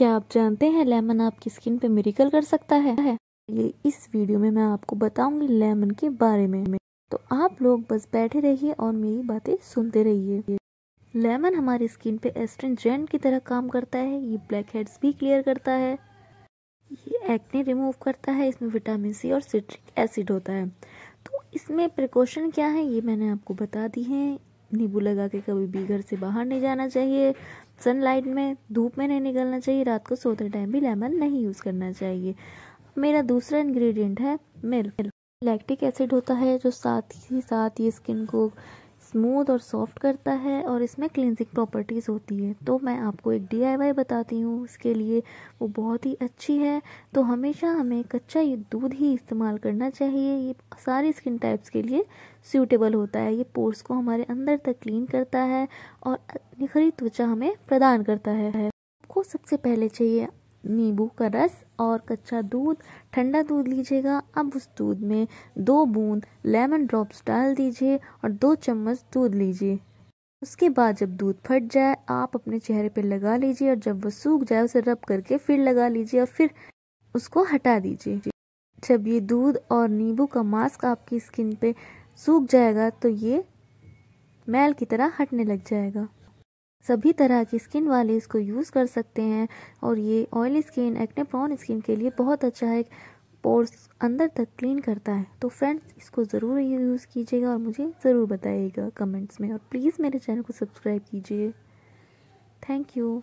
क्या आप जानते हैं लेमन आपकी स्किन पे मेरिकल कर सकता है इस वीडियो में मैं आपको बताऊंगी लेमन के बारे में तो आप लोग बस बैठे रहिए और मेरी बातें सुनते रहिए लेमन हमारी स्किन पे एस्ट्रेंजेंट की तरह काम करता है ये ब्लैक हेड्स भी क्लियर करता है ये एक्ने रिमूव करता है इसमें विटामिन सी और सिट्रिक एसिड होता है तो इसमें प्रिकॉशन क्या है ये मैंने आपको बता दी है नींबू लगा के कभी भी घर से बाहर नहीं जाना चाहिए सनलाइट में धूप में नहीं निकलना चाहिए रात को सोते टाइम भी लेमन नहीं यूज़ करना चाहिए मेरा दूसरा इंग्रेडिएंट है मिल्क लैक्टिक एसिड होता है जो साथ ही साथ ये स्किन को स्मूथ और सॉफ्ट करता है और इसमें क्लिनजिंग प्रॉपर्टीज़ होती है तो मैं आपको एक डी बताती हूँ इसके लिए वो बहुत ही अच्छी है तो हमेशा हमें कच्चा ये दूध ही इस्तेमाल करना चाहिए ये सारी स्किन टाइप्स के लिए सूटेबल होता है ये पोर्स को हमारे अंदर तक क्लीन करता है और निखरी त्वचा हमें प्रदान करता है आपको सबसे पहले चाहिए नींबू का रस और कच्चा दूध ठंडा दूध लीजिएगा अब उस दूध में दो बूंद लेमन ड्रॉप्स डाल दीजिए और दो चम्मच दूध लीजिए उसके बाद जब दूध फट जाए आप अपने चेहरे पर लगा लीजिए और जब वो सूख जाए उसे रब करके फिर लगा लीजिए और फिर उसको हटा दीजिए जब ये दूध और नींबू का मास्क आपकी स्किन पे सूख जाएगा तो ये मैल की तरह हटने लग जाएगा सभी तरह की स्किन वाले इसको यूज़ कर सकते हैं और ये oily skin acne prone skin के लिए बहुत अच्छा है पोर्स अंदर तक क्लीन करता है तो फ्रेंड्स इसको ज़रूर यूज़ कीजिएगा और मुझे ज़रूर बताइएगा कमेंट्स में और प्लीज़ मेरे चैनल को सब्सक्राइब कीजिए थैंक यू